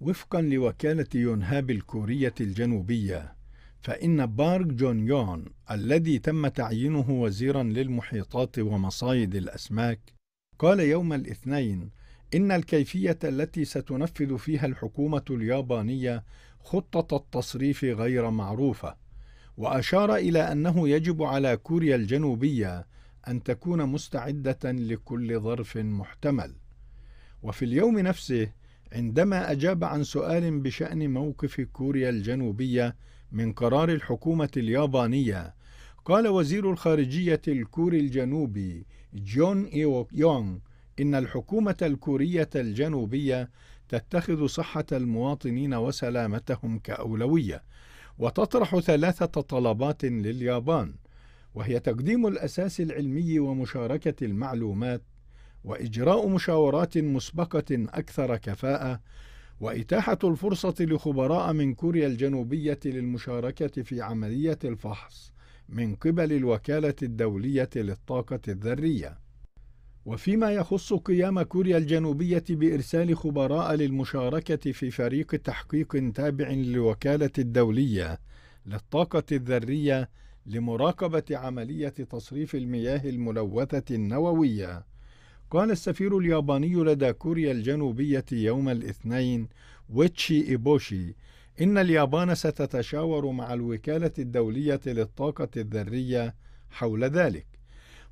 وفقا لوكالة يونهاب الكورية الجنوبية فإن بارك جون يون الذي تم تعيينه وزيرا للمحيطات ومصايد الأسماك قال يوم الاثنين إن الكيفية التي ستنفذ فيها الحكومة اليابانية خطة التصريف غير معروفة وأشار إلى أنه يجب على كوريا الجنوبية أن تكون مستعدة لكل ظرف محتمل وفي اليوم نفسه عندما أجاب عن سؤال بشأن موقف كوريا الجنوبية من قرار الحكومة اليابانية قال وزير الخارجية الكوري الجنوبي جون إيو يونغ إن الحكومة الكورية الجنوبية تتخذ صحة المواطنين وسلامتهم كأولوية وتطرح ثلاثة طلبات لليابان وهي تقديم الأساس العلمي ومشاركة المعلومات واجراء مشاورات مسبقه اكثر كفاءه واتاحه الفرصه لخبراء من كوريا الجنوبيه للمشاركه في عمليه الفحص من قبل الوكاله الدوليه للطاقه الذريه وفيما يخص قيام كوريا الجنوبية بإرسال خبراء للمشاركة في فريق تحقيق تابع للوكالة الدولية للطاقة الذرية لمراقبة عملية تصريف المياه الملوثة النووية قال السفير الياباني لدى كوريا الجنوبية يوم الاثنين ويتشي إيبوشي إن اليابان ستتشاور مع الوكالة الدولية للطاقة الذرية حول ذلك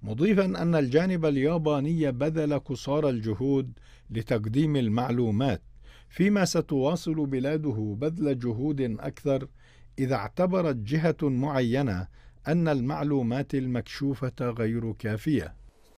مضيفا أن الجانب الياباني بذل قصارى الجهود لتقديم المعلومات فيما ستواصل بلاده بذل جهود أكثر إذا اعتبرت جهة معينة أن المعلومات المكشوفة غير كافية